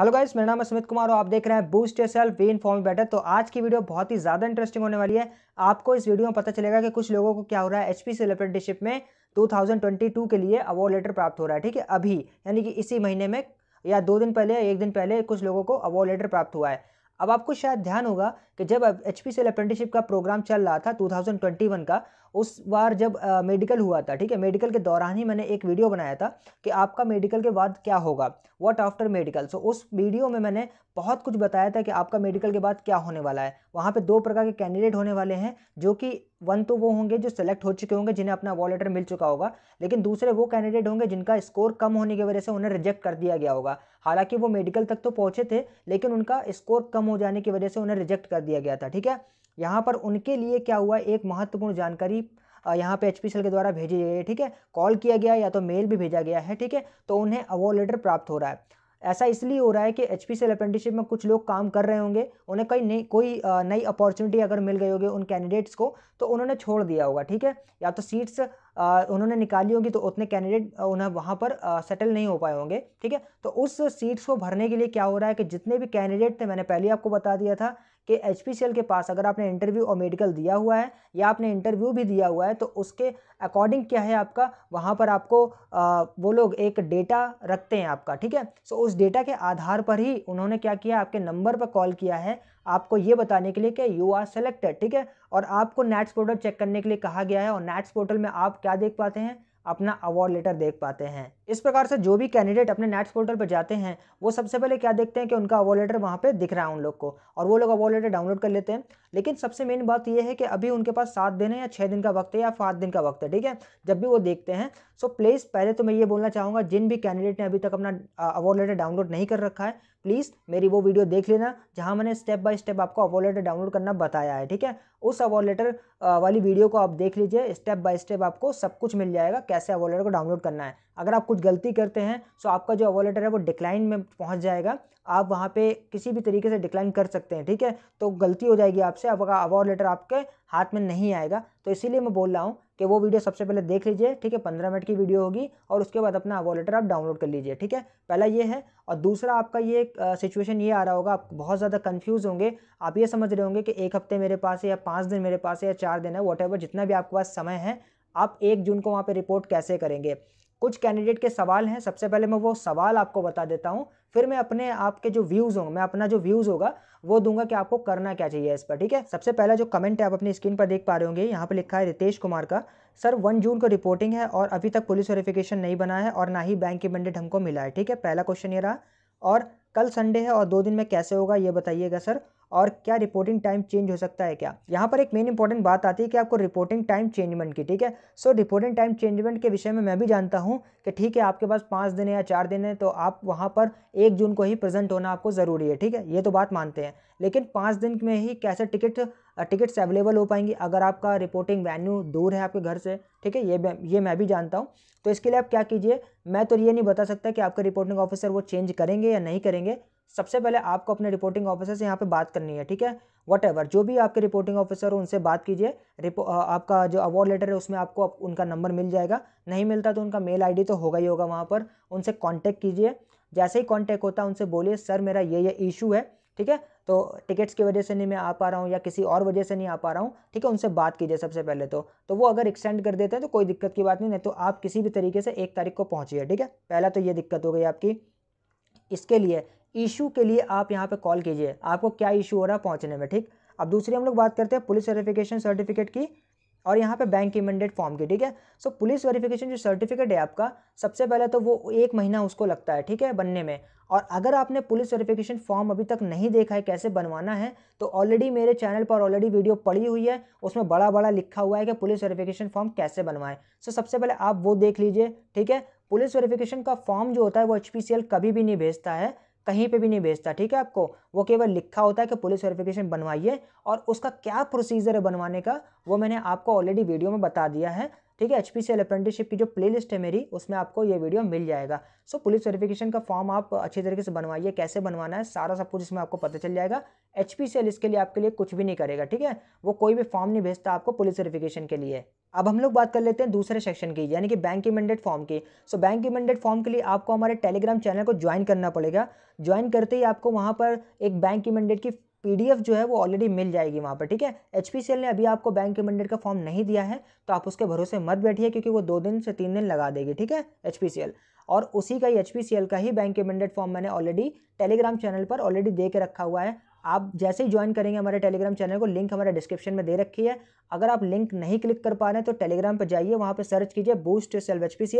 hello guys मेरा नाम है सुमित कुमार और आप देख रहे हैं boost yourself be inform better तो आज की वीडियो बहुत ही ज़्यादा इंटरेस्टिंग होने वाली है आपको इस वीडियो में पता चलेगा कि कुछ लोगों को क्या हो रहा है एचपी पी अप्रेंटिसशिप में 2022 के लिए अवार्ड लेटर प्राप्त हो रहा है ठीक है अभी यानी कि इसी महीने में या दो दिन पहले या एक दिन पहले कुछ लोगों को अवार्ड लेटर प्राप्त हुआ है अब आपको शायद ध्यान होगा कि जब एच पी अप्रेंटिसशिप का प्रोग्राम चल रहा था 2021 का उस बार जब आ, मेडिकल हुआ था ठीक है मेडिकल के दौरान ही मैंने एक वीडियो बनाया था कि आपका मेडिकल के बाद क्या होगा व्हाट आफ्टर मेडिकल सो उस वीडियो में मैंने बहुत कुछ बताया था कि आपका मेडिकल के बाद क्या होने वाला है वहाँ पर दो प्रकार के कैंडिडेट होने वाले हैं जो कि वन तो वो होंगे जो सेलेक्ट हो चुके होंगे जिन्हें अपना वॉलेटर लेटर मिल चुका होगा लेकिन दूसरे वो कैंडिडेट होंगे जिनका स्कोर कम होने की वजह से उन्हें रिजेक्ट कर दिया गया होगा हालांकि वो मेडिकल तक तो पहुंचे थे लेकिन उनका स्कोर कम हो जाने की वजह से उन्हें रिजेक्ट कर दिया गया था ठीक है यहाँ पर उनके लिए क्या हुआ एक महत्वपूर्ण जानकारी यहाँ पे एच के द्वारा भेजी गई है ठीक है कॉल किया गया या तो मेल भी भेजा गया है ठीक है तो उन्हें अवॉर्ड लेटर प्राप्त हो रहा है ऐसा इसलिए हो रहा है कि एच पी सेल अप्रेंटिसशिप में कुछ लोग काम कर रहे होंगे उन्हें कई नई कोई नई अपॉर्चुनिटी अगर मिल गई होगी उन कैंडिडेट्स को तो उन्होंने छोड़ दिया होगा ठीक है या तो सीट्स उन्होंने निकाली होगी तो उतने कैंडिडेट उन्हें वहाँ पर सेटल नहीं हो पाए होंगे ठीक है तो उस सीट्स को भरने के लिए क्या हो रहा है कि जितने भी कैंडिडेट थे मैंने पहले आपको बता दिया था कि एच के पास अगर आपने इंटरव्यू और मेडिकल दिया हुआ है या आपने इंटरव्यू भी दिया हुआ है तो उसके अकॉर्डिंग क्या है आपका वहाँ पर आपको आ, वो लोग एक डेटा रखते हैं आपका ठीक है सो उस डेटा के आधार पर ही उन्होंने क्या किया आपके नंबर पर कॉल किया है आपको ये बताने के लिए कि यू आर सेलेक्टेड ठीक है और आपको नेट्स पोर्टल चेक करने के लिए कहा गया है और नेट्स पोर्टल में आप क्या देख पाते हैं अपना अवार्ड लेटर देख पाते हैं इस प्रकार से जो भी कैंडिडेट अपने नेट्स पोर्टल पर जाते हैं वो सबसे पहले क्या देखते हैं कि उनका अवॉल लेटर वहाँ पर दिख रहा है उन लोग को और वो लोग अवॉल लेटर डाउनलोड कर लेते हैं लेकिन सबसे मेन बात ये है कि अभी उनके पास सात दिन है या छः दिन का वक्त है या सात दिन का वक्त है ठीक है जब भी वो देखते हैं सो प्लीज़ पहले तो मैं ये बोलना चाहूँगा जिन भी कैंडिडेट ने अभी तक अपना अवॉल लेटर डाउनलोड नहीं कर रखा है प्लीज़ मेरी वो वीडियो देख लेना जहाँ मैंने स्टेप बाय स्टेप आपको अवॉल लेटर डाउनलोड करना बताया है ठीक है उस अवॉल लेटर वाली वीडियो को आप देख लीजिए स्टेप बाय स्टेप आपको सब कुछ मिल जाएगा कैसे अवॉल लेटर को डाउनलोड करना है अगर आपको कुछ गलती करते हैं सो आपका जो अवॉलेटर है वो डिक्लाइन में पहुंच जाएगा आप वहाँ पे किसी भी तरीके से डिक्लाइन कर सकते हैं ठीक है तो गलती हो जाएगी आपसे आपका अवॉर्ड लेटर आपके हाथ में नहीं आएगा तो इसीलिए मैं बोल रहा हूँ कि वो वीडियो सबसे पहले देख लीजिए ठीक है पंद्रह मिनट की वीडियो होगी और उसके बाद अपना अवॉर्ड लेटर आप डाउनलोड कर लीजिए ठीक है पहला ये है और दूसरा आपका ये सिचुएशन ये आ रहा होगा आप बहुत ज़्यादा कन्फ्यूज़ होंगे आप ये समझ रहे होंगे कि एक हफ्ते मेरे पास है या पाँच दिन मेरे पास है या चार दिन है वॉट जितना भी आपके पास समय है आप एक जून को वहाँ पर रिपोर्ट कैसे करेंगे कुछ कैंडिडेट के सवाल हैं सबसे पहले मैं वो सवाल आपको बता देता हूँ फिर मैं अपने आपके जो व्यूज़ होंगे मैं अपना जो व्यूज़ होगा वो दूंगा कि आपको करना क्या चाहिए इस पर ठीक है सबसे पहला जो कमेंट है आप अपनी स्क्रीन पर देख पा रहे होंगे यहाँ पर लिखा है रितेश कुमार का सर वन जून को रिपोर्टिंग है और अभी तक पुलिस वेरिफिकेशन नहीं बना है और ना ही बैंक की मैंडेट हमको मिला है ठीक है पहला क्वेश्चन ये रहा और कल संडे है और दो दिन में कैसे होगा ये बताइएगा सर और क्या रिपोर्टिंग टाइम चेंज हो सकता है क्या यहाँ पर एक मेन इंपॉर्टेंट बात आती है कि आपको रिपोर्टिंग टाइम चेंजमेंट की ठीक है सो रिपोर्टिंग टाइम चेंजमेंट के विषय में मैं भी जानता हूँ कि ठीक है आपके पास पाँच दिन है या चार दिन है तो आप वहाँ पर एक जून को ही प्रेजेंट होना आपको ज़रूरी है ठीक है ये तो बात मानते हैं लेकिन पाँच दिन में ही कैसे टिकट टिकट्स अवेलेबल हो पाएंगी अगर आपका रिपोर्टिंग वेन्यू दूर है आपके घर से ठीक है ये ये मैं भी जानता हूँ तो इसके लिए आप क्या कीजिए मैं तो ये नहीं बता सकता कि आपके रिपोर्टिंग ऑफिसर वो चेंज करेंगे या नहीं करेंगे सबसे पहले आपको अपने रिपोर्टिंग ऑफिसर से यहाँ पे बात करनी है ठीक है वट जो भी आपके रिपोर्टिंग ऑफिसर हो उनसे बात कीजिए आपका जो अवार्ड लेटर है उसमें आपको उनका नंबर मिल जाएगा नहीं मिलता तो उनका मेल आईडी तो होगा ही होगा वहाँ पर उनसे कांटेक्ट कीजिए जैसे ही कांटेक्ट होता है उनसे बोलिए सर मेरा ये ये इशू है ठीक है तो टिकट्स की वजह से नहीं मैं आ पा रहा हूँ या किसी और वजह से नहीं आ पा रहा हूँ ठीक है उनसे बात कीजिए सबसे पहले तो तो वो अगर एक्सटेंड कर देते हैं तो कोई दिक्कत की बात नहीं नहीं तो आप किसी भी तरीके से एक तारीख को पहुँचिए ठीक है पहला तो ये दिक्कत हो गई आपकी इसके लिए इशू के लिए आप यहाँ पे कॉल कीजिए आपको क्या इशू हो रहा है पहुँचने में ठीक अब दूसरी हम लोग बात करते हैं पुलिस वेरिफिकेशन सर्टिफिकेट की और यहाँ पे बैंक की मैंडेट फॉर्म की ठीक है सो पुलिस वेरिफिकेशन जो सर्टिफिकेट है आपका सबसे पहले तो वो एक महीना उसको लगता है ठीक है बनने में और अगर आपने पुलिस वेरिफिकेशन फॉर्म अभी तक नहीं देखा है कैसे बनवाना है तो ऑलरेडी मेरे चैनल पर ऑलरेडी वीडियो पड़ी हुई है उसमें बड़ा बड़ा लिखा हुआ है कि पुलिस वेरिफिकेशन फॉर्म कैसे बनवाएं सो सबसे पहले आप वो देख लीजिए ठीक है पुलिस वेरिफिकेशन का फॉर्म जो होता है वो एच कभी भी नहीं भेजता है कहीं पे भी नहीं भेजता ठीक है आपको वो केवल लिखा होता है कि पुलिस वेरिफिकेशन बनवाइए और उसका क्या प्रोसीजर है बनवाने का वो मैंने आपको ऑलरेडी वीडियो में बता दिया है ठीक है एच पी अप्रेंटिसशिप की जो प्लेलिस्ट है मेरी उसमें आपको ये वीडियो मिल जाएगा सो पुलिस वेरिफिकेशन का फॉर्म आप अच्छी तरीके से बनवाइए कैसे बनवाना है सारा सब कुछ इसमें आपको पता चल जाएगा एच पी इसके लिए आपके लिए कुछ भी नहीं करेगा ठीक है वो कोई भी फॉर्म नहीं भेजता आपको पुलिस वेरिफिकेशन के लिए अब हम लोग बात कर लेते हैं दूसरे सेक्शन की यानी कि बैंक की फॉर्म की सो बैंक की फॉर्म के लिए आपको हमारे टेलीग्राम चैनल को ज्वाइन करना पड़ेगा ज्वाइन करते ही आपको वहाँ पर एक बैंक की की पीडीएफ जो है वो ऑलरेडी मिल जाएगी वहाँ पर ठीक है एच ने अभी आपको बैंक रिकमेंडेड का फॉर्म नहीं दिया है तो आप उसके भरोसे मत बैठिए क्योंकि वो दो दिन से तीन दिन लगा देगी ठीक है एच और उसी का ही एच का ही बैंक रिकमेंडेड फॉर्म मैंने ऑलरेडी टेलीग्राम चैनल पर ऑलरेडी दे के रखा हुआ है आप जैसे ही ज्वाइन करेंगे हमारे टेलीग्राम चैनल को लिंक हमारे डिस्क्रिप्शन में दे रखी है अगर आप लिंक नहीं क्लिक कर पा रहे हैं तो टेलीग्राम पर जाइए वहाँ पर सर्च कीजिए बूस्ट सेल्व एच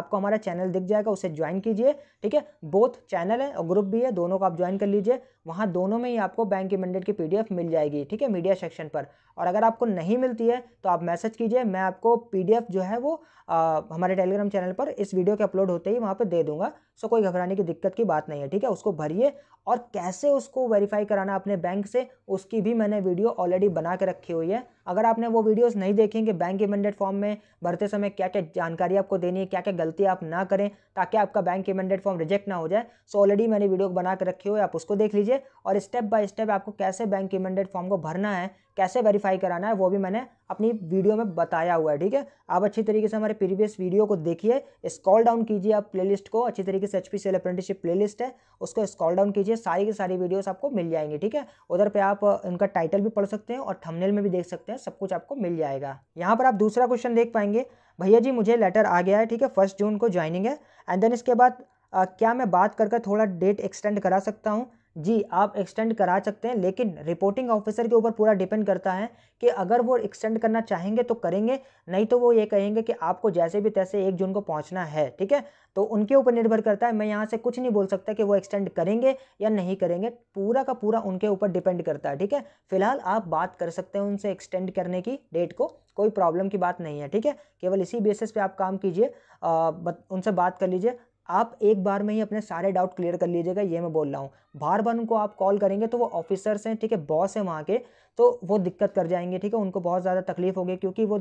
आपको हमारा चैनल दिख जाएगा उसे ज्वाइन कीजिए ठीक है बोथ चैनल है और ग्रुप भी है दोनों को आप ज्वाइन कर लीजिए वहाँ दोनों में ही आपको बैंक की मंडेट की एफ मिल जाएगी ठीक है मीडिया सेक्शन पर और अगर आपको नहीं मिलती है तो आप मैसेज कीजिए मैं आपको एफ जो है वो आ, हमारे टेलीग्राम चैनल पर इस वीडियो के अपलोड होते ही वहाँ पर दे दूंगा सो कोई घबराने की दिक्कत की बात नहीं है ठीक है उसको भरिए और कैसे उसको वेरीफाई कराना करना अपने बैंक से उसकी भी मैंने वीडियो ऑलरेडी बना के रखी हुई है अगर आपने वो वीडियोस नहीं देखें कि बैंक इमेंडेड फॉर्म में भरते समय क्या क्या जानकारी आपको देनी है क्या क्या गलती आप ना करें ताकि आपका बैंक इमेंडेड फॉर्म रिजेक्ट ना हो जाए सो ऑलरेडी मैंने वीडियो बना के रखी हुई है आप उसको देख लीजिए और स्टेप बाय स्टेप आपको कैसे बैंक इमेंडेड फॉर्म को भरना है कैसे वेरीफाई कराना है वो भी मैंने अपनी वीडियो में बताया हुआ है ठीक है आप अच्छी तरीके से हमारे प्रीवियस वीडियो को देखिए स्कॉल डाउन कीजिए आप प्लेलिस्ट को अच्छी तरीके से एच पी सेल अप्रेंटिसशिप प्ले है उसको स्कॉल डाउन कीजिए सारी की सारी वीडियोज आपको मिल जाएंगे जाएंगे ठीक है उधर पे आप उनका टाइटल भी पढ़ सकते हैं और थंबनेल में भी देख सकते हैं सब कुछ आपको मिल जाएगा यहाँ पर आप दूसरा क्वेश्चन देख पाएंगे भैया जी मुझे लेटर आ गया है ठीक है फर्स्ट जून को ज्वाइनिंग है एंड देन इसके बाद आ, क्या मैं बात कर थोड़ा डेट एक्सटेंड करा सकता हूँ जी आप एक्सटेंड करा सकते हैं लेकिन रिपोर्टिंग ऑफिसर के ऊपर पूरा डिपेंड करता है कि अगर वो एक्सटेंड करना चाहेंगे तो करेंगे नहीं तो वो ये कहेंगे कि आपको जैसे भी तैसे एक जून को पहुंचना है ठीक है तो उनके ऊपर निर्भर करता है मैं यहाँ से कुछ नहीं बोल सकता कि वो एक्सटेंड करेंगे या नहीं करेंगे पूरा का पूरा उनके ऊपर डिपेंड करता है ठीक है फिलहाल आप बात कर सकते हैं उनसे एक्सटेंड करने की डेट को कोई प्रॉब्लम की बात नहीं है ठीक है केवल इसी बेसिस पे आप काम कीजिए उनसे बात कर लीजिए आप एक बार में ही अपने सारे डाउट क्लियर कर लीजिएगा ये मैं बोल रहा हूँ बार बार उनको आप कॉल करेंगे तो वो ऑफिसर्स हैं ठीक है बॉस हैं वहाँ के तो वो दिक्कत कर जाएंगे ठीक है उनको बहुत ज़्यादा तकलीफ होगी क्योंकि वो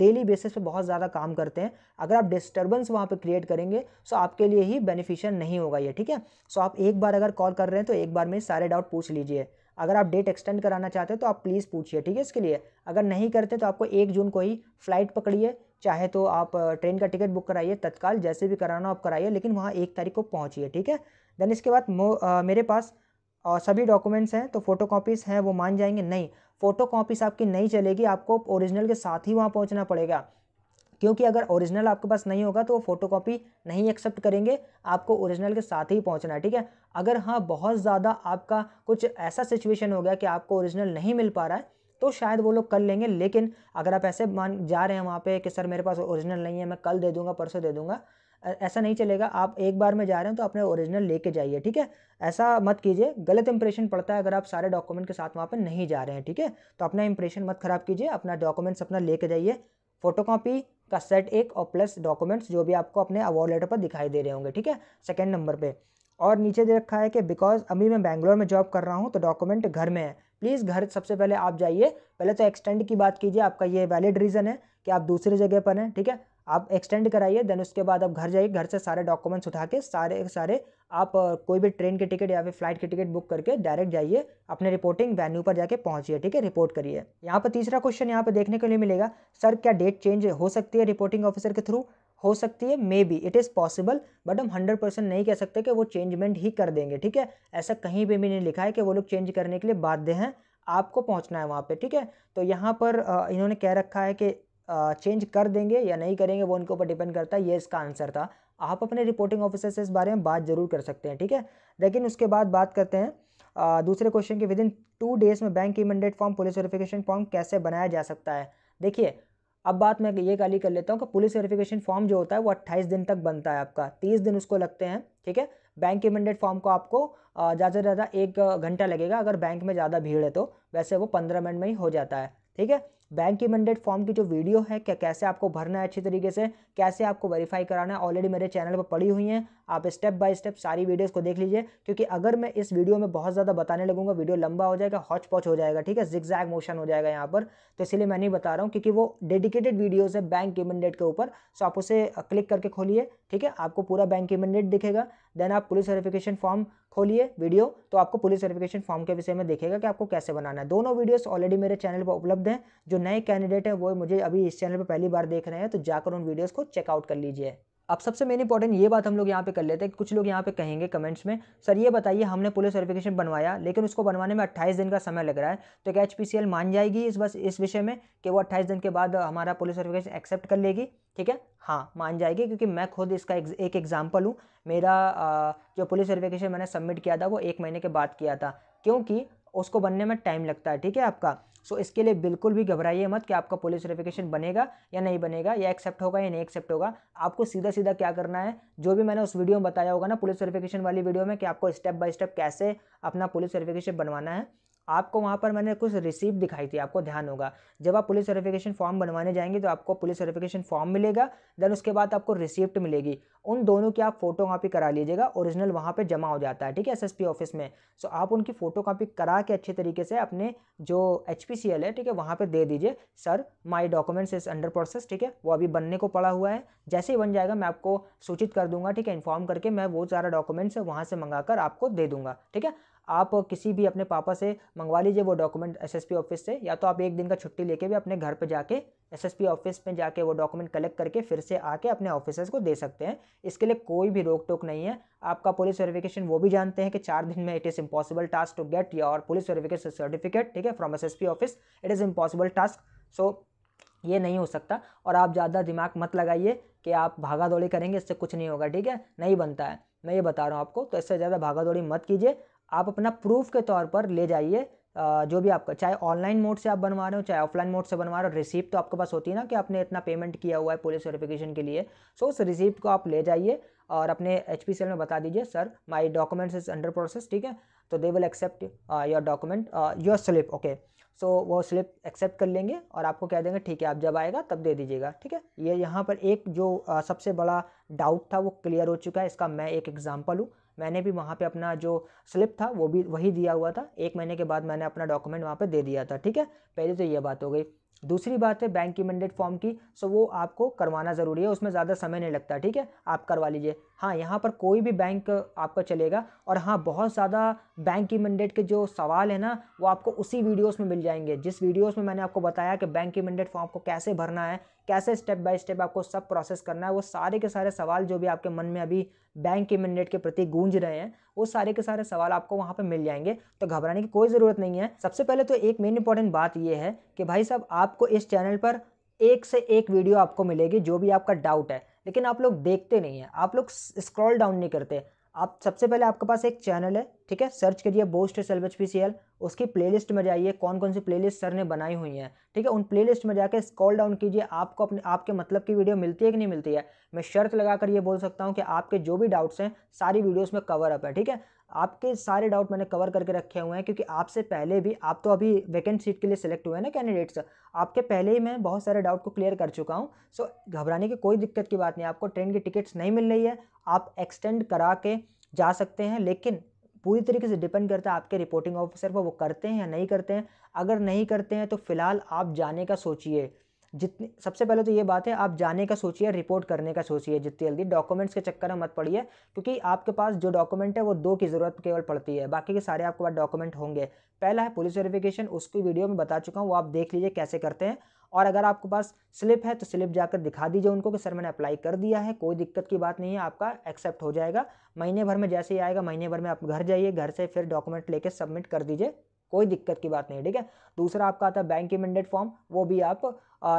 डेली बेसिस पे बहुत ज़्यादा काम करते हैं अगर आप डिस्टर्बेंस वहाँ पे क्रिएट करेंगे सो तो आपके लिए ही बेनिफिशियल नहीं होगा ये ठीक है सो तो आप एक बार अगर कॉल कर रहे हैं तो एक बार में सारे डाउट पूछ लीजिए अगर आप डेट एक्सटेंड कराना चाहते हैं तो आप प्लीज़ पूछिए ठीक है इसके लिए अगर नहीं करते तो आपको एक जून को ही फ्लाइट पकड़िए चाहे तो आप ट्रेन का टिकट बुक कराइए तत्काल जैसे भी कराना आप कराइए लेकिन वहाँ एक तारीख को पहुँचिए ठीक है देन इसके बाद मेरे पास और सभी डॉक्यूमेंट्स हैं तो फ़ोटो कॉपीज़ हैं वो मान जाएंगे नहीं फ़ोटो कॉपीज़ आपकी नहीं चलेगी आपको ओरिजिनल के साथ ही वहाँ पहुँचना पड़ेगा क्योंकि अगर ओरिजिनल आपके पास नहीं होगा तो वो फोटो कॉपी नहीं एक्सेप्ट करेंगे आपको ओरिजिनल के साथ ही पहुंचना है ठीक है अगर हाँ बहुत ज़्यादा आपका कुछ ऐसा सिचुएशन हो गया कि आपको ओरिजिनल नहीं मिल पा रहा है तो शायद वो लोग कर लेंगे लेकिन अगर आप ऐसे मान जा रहे हैं वहाँ पे कि सर मेरे पास ओरिजिनल नहीं है मैं कल दे दूंगा परसों दे दूंगा ऐसा नहीं चलेगा आप एक बार में जा रहे हैं तो अपने ओरिजिनल लेके जाइए ठीक है ऐसा मत कीजिए गलत इंप्रेशन पड़ता है अगर आप सारे डॉक्यूमेंट के साथ वहाँ पर नहीं जा रहे हैं ठीक है तो अपना इंप्रेशन मत खराब कीजिए अपना डॉक्यूमेंट्स अपना लेके जाइए फोटो का सेट एक और प्लस डॉक्यूमेंट्स जो भी आपको अपने अवार्ड लेटर पर दिखाई दे रहे होंगे ठीक है सेकेंड नंबर पर और नीचे दे रखा है कि बिकॉज अभी मैं बैंगलोर में जॉब कर रहा हूँ तो डॉक्यूमेंट घर में है प्लीज़ घर सबसे पहले आप जाइए पहले तो एक्सटेंड की बात कीजिए आपका ये वैलिड रीज़न है कि आप दूसरी जगह पर हैं ठीक है आप एक्सटेंड कराइए देन उसके बाद आप घर जाइए घर से सारे डॉक्यूमेंट्स उठा के सारे सारे आप कोई भी ट्रेन के टिकट या फिर फ्लाइट की टिकट बुक करके डायरेक्ट जाइए अपने रिपोर्टिंग वेन्यू पर जाके पहुंचिए ठीक है रिपोर्ट करिए यहाँ पर तीसरा क्वेश्चन यहाँ पर देखने के लिए मिलेगा सर क्या डेट चेंज हो सकती है रिपोर्टिंग ऑफिसर के थ्रू हो सकती है maybe it is possible but हम हंड्रेड परसेंट नहीं कह सकते कि वो चेंजमेंट ही कर देंगे ठीक है ऐसा कहीं पे भी नहीं लिखा है कि वो लोग चेंज करने के लिए बाध्य हैं आपको पहुंचना है वहाँ पे ठीक है तो यहाँ पर इन्होंने कह रखा है कि चेंज कर देंगे या नहीं करेंगे वो उनके ऊपर डिपेंड करता है ये इसका आंसर था आप अपने रिपोर्टिंग ऑफिसर से इस बारे में बात जरूर कर सकते हैं ठीक है लेकिन उसके बाद बात करते हैं दूसरे क्वेश्चन के विद इन टू डेज में बैंक की mandate form police verification form कैसे बनाया जा सकता है देखिए अब बात मैं ये गाली कर लेता हूँ कि पुलिस वेरिफिकेशन फॉर्म जो होता है वो अट्ठाईस दिन तक बनता है आपका तीस दिन उसको लगते हैं ठीक है बैंक एमेंडेड फॉर्म को आपको ज़्यादा से ज़्यादा एक घंटा लगेगा अगर बैंक में ज़्यादा भीड़ है तो वैसे वो पंद्रह मिनट में ही हो जाता है ठीक है बैंक की मैंडेट फॉर्म की जो वीडियो है क्या कैसे आपको भरना है अच्छी तरीके से कैसे आपको वेरीफाई कराना है ऑलरेडी मेरे चैनल पर पड़ी हुई हैं आप स्टेप बाय स्टेप सारी वीडियोस को देख लीजिए क्योंकि अगर मैं इस वीडियो में बहुत ज़्यादा बताने लगूंगा वीडियो लंबा हो जाएगा हॉच पॉच हो जाएगा ठीक है जिक्जैग मोशन हो जाएगा यहाँ पर तो इसलिए मैं नहीं बता रहा हूँ क्योंकि वो डेडिकेटेड वीडियोज़ है बैंक की मैंडेट के ऊपर सो तो आप उसे क्लिक करके खोलिए ठीक है आपको पूरा बैंक की मैंडेट दिखेगा देन आप पुलिस वेरीफिकेशन फॉर्म खोलिए वीडियो तो आपको पुलिस वेरिफिकेशन फॉर्म के विषय में देखेगा कि आपको कैसे बनाना है दोनों वीडियोस ऑलरेडी मेरे चैनल पर उपलब्ध हैं जो नए कैंडिडेट हैं वो मुझे अभी इस चैनल पर पहली बार देख रहे हैं तो जाकर उन वीडियोस को चेकआउट कर लीजिए अब सबसे मेन इंपॉर्टेंट ये बात हम लोग यहाँ पे कर लेते हैं कुछ लोग यहाँ पे कहेंगे कमेंट्स में सर ये बताइए हमने पुलिस वेरिफिकेशन बनवाया लेकिन उसको बनवाने में अट्ठाईस दिन का समय लग रहा है तो क्या एच मान जाएगी इस बस इस विषय में कि वो अट्ठाईस दिन के बाद हमारा पुलिस वेरिफिकेशन एक्सेप्ट कर लेगी ठीक है हाँ मान जाएगी क्योंकि मैं खुद इसका एक एग्जाम्पल हूँ मेरा जो पुलिस वेरिफिकेशन मैंने सबमिट किया था वो एक महीने के बाद किया था क्योंकि उसको बनने में टाइम लगता है ठीक है आपका सो so, इसके लिए बिल्कुल भी घबराइए मत कि आपका पुलिस वेरिफिकेशन बनेगा या नहीं बनेगा या एक्सेप्ट होगा या नहीं एक्सेप्ट होगा आपको सीधा सीधा क्या करना है जो भी मैंने उस वीडियो में बताया होगा ना पुलिस वेरिफिकेशन वाली वीडियो में कि आपको स्टेप बाय स्टेप कैसे अपना पुलिस वेरिफिकेशन बनवाना है आपको वहाँ पर मैंने कुछ रिसीप्ट दिखाई थी आपको ध्यान होगा जब आप पुलिस वेरिफिकेशन फॉर्म बनवाने जाएंगे तो आपको पुलिस वेरिफिकेशन फॉर्म मिलेगा देन उसके बाद आपको रिसिप्ट मिलेगी उन दोनों की आप फोटो कापी करा लीजिएगा ओरिजिनल वहाँ पे जमा हो जाता है ठीक है एसएसपी ऑफिस में सो आप उनकी फोटो करा के अच्छे तरीके से अपने जो एच है ठीक है वहाँ पर दे दीजिए sir my documents is under process ठीक है वो अभी बनने को पड़ा हुआ है जैसे ही बन जाएगा मैं आपको सूचित कर दूंगा ठीक है इन्फॉर्म करके मैं वो सारा डॉक्यूमेंट्स वहाँ से मंगा आपको दे दूंगा ठीक है आप किसी भी अपने पापा से मंगवा लीजिए वो डॉक्यूमेंट एसएसपी ऑफिस से या तो आप एक दिन का छुट्टी लेके भी अपने घर पर जाके एसएसपी ऑफिस में जाके वो डॉक्यूमेंट कलेक्ट करके फिर से आके अपने ऑफिसर्स को दे सकते हैं इसके लिए कोई भी रोक टोक नहीं है आपका पुलिस वेरिफिकेशन वो भी जानते हैं कि चार दिन में it is impossible task to get your police verification certificate ठीक है from P office it is impossible task so ये नहीं हो सकता और आप ज़्यादा दिमाग मत लगाइए कि आप भागा दौड़ी करेंगे इससे कुछ नहीं होगा ठीक है नहीं बनता है मैं ये बता रहा हूँ आपको तो इससे ज़्यादा भागा दौड़ी मत कीजिए आप अपना प्रूफ के तौर पर ले जाइए जो भी आपका चाहे ऑनलाइन मोड से आप बनवा रहे हो चाहे ऑफलाइन मोड से बनवा रहे हो रिसीप्ट तो आपके पास होती है ना कि आपने इतना पेमेंट किया हुआ है पुलिस वेरिफिकेशन के लिए सो उस रिसिप्ट को आप ले जाइए और अपने एच पी सेल में बता दीजिए sir my documents is under process ठीक है तो they will accept your document your slip okay so वो स्लिप एक्सेप्ट कर लेंगे और आपको कह देंगे ठीक है आप जब आएगा तब दे दीजिएगा ठीक है ये यहाँ पर एक जो uh, सबसे बड़ा डाउट था वो क्लियर हो चुका है इसका मैं एक एग्जाम्पल हूँ मैंने भी वहाँ पे अपना जो स्लिप था वो भी वही दिया हुआ था एक महीने के बाद मैंने अपना डॉक्यूमेंट वहाँ पे दे दिया था ठीक है पहले तो ये बात हो गई दूसरी बात है बैंक की मैंडेट फॉर्म की सो वो आपको करवाना ज़रूरी है उसमें ज़्यादा समय नहीं लगता ठीक है आप करवा लीजिए हाँ यहाँ पर कोई भी बैंक आपका चलेगा और हाँ बहुत ज़्यादा बैंक की मंडेट के जो सवाल है ना वो आपको उसी वीडियोस में मिल जाएंगे जिस वीडियोस में मैंने आपको बताया कि बैंक की मंडेट फॉर्म को कैसे भरना है कैसे स्टेप बाय स्टेप आपको सब प्रोसेस करना है वो सारे के सारे सवाल जो भी आपके मन में अभी बैंक की मंडेट के प्रति गूंज रहे हैं वो सारे के सारे सवाल आपको वहाँ पर मिल जाएंगे तो घबराने की कोई ज़रूरत नहीं है सबसे पहले तो एक मेन इंपॉर्टेंट बात ये है कि भाई साहब आपको इस चैनल पर एक से एक वीडियो आपको मिलेगी जो भी आपका डाउट है लेकिन आप लोग देखते नहीं हैं आप लोग स्क्रॉल डाउन नहीं करते आप सबसे पहले आपके पास एक चैनल है ठीक है सर्च करिए boost H P C L उसकी लिस्ट में जाइए कौन कौन सी लिस्ट सर ने बनाई हुई हैं ठीक है उन लिस्ट में जाकर स्क्रॉल डाउन कीजिए आपको अपने आपके मतलब की वीडियो मिलती है कि नहीं मिलती है मैं शर्त लगाकर ये बोल सकता हूँ कि आपके जो भी डाउट्स हैं सारी वीडियोज़ में कवर अप है ठीक है आपके सारे डाउट मैंने कवर करके रखे हुए हैं क्योंकि आपसे पहले भी आप तो अभी वैकेंट सीट के लिए सिलेक्ट हुए हैं ना कैंडिडेट्स आपके पहले ही मैं बहुत सारे डाउट को क्लियर कर चुका हूँ सो घबराने की कोई दिक्कत की बात नहीं आपको ट्रेन की टिकट्स नहीं मिल रही है आप एक्सटेंड करा के जा सकते हैं लेकिन पूरी तरीके से डिपेंड करता है आपके रिपोर्टिंग ऑफिसर पर वो करते हैं या नहीं करते हैं अगर नहीं करते हैं तो फ़िलहाल आप जाने का सोचिए जितनी सबसे पहले तो ये बात है आप जाने का सोचिए रिपोर्ट करने का सोचिए जितनी जल्दी डॉक्यूमेंट्स के चक्कर में मत पड़िए क्योंकि आपके पास जो डॉक्यूमेंट है वो दो की ज़रूरत केवल पड़ती है बाकी के सारे आपके पास डॉक्यूमेंट होंगे पहला है पुलिस वेरिफिकेशन उसकी वीडियो में बता चुका हूँ वो आप देख लीजिए कैसे करते हैं और अगर आपके पास स्लिप है तो स्लिप जाकर दिखा दीजिए उनको कि सर मैंने अप्लाई कर दिया है कोई दिक्कत की बात नहीं है आपका एक्सेप्ट हो जाएगा महीने भर में जैसे ही आएगा महीने भर में आप घर जाइए घर से फिर डॉक्यूमेंट लेके सबमिट कर दीजिए कोई दिक्कत की बात नहीं ठीक है दूसरा आपका आता है बैंक की मैंडेड फॉर्म वो भी आप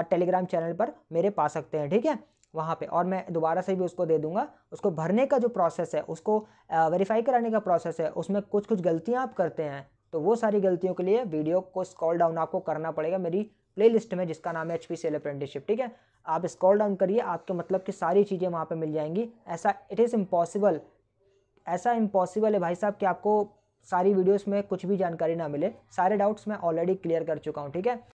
टेलीग्राम चैनल पर मेरे पा सकते हैं ठीक है वहाँ पे और मैं दोबारा से भी उसको दे दूंगा उसको भरने का जो प्रोसेस है उसको वेरीफाई कराने का प्रोसेस है उसमें कुछ कुछ गलतियाँ आप करते हैं तो वो सारी गलतियों के लिए वीडियो को स्कॉल डाउन आपको करना पड़ेगा मेरी प्लेलिस्ट में जिसका नाम है एच पी सेल अप्रेंटिसशिप ठीक है आप स्कॉल डाउन करिए आपके मतलब कि सारी चीज़ें वहाँ पर मिल जाएंगी ऐसा इट इज़ इम्पॉसिबल ऐसा इम्पॉसिबल है भाई साहब कि आपको सारी वीडियोस में कुछ भी जानकारी ना मिले सारे डाउट्स मैं ऑलरेडी क्लियर कर चुका हूँ ठीक है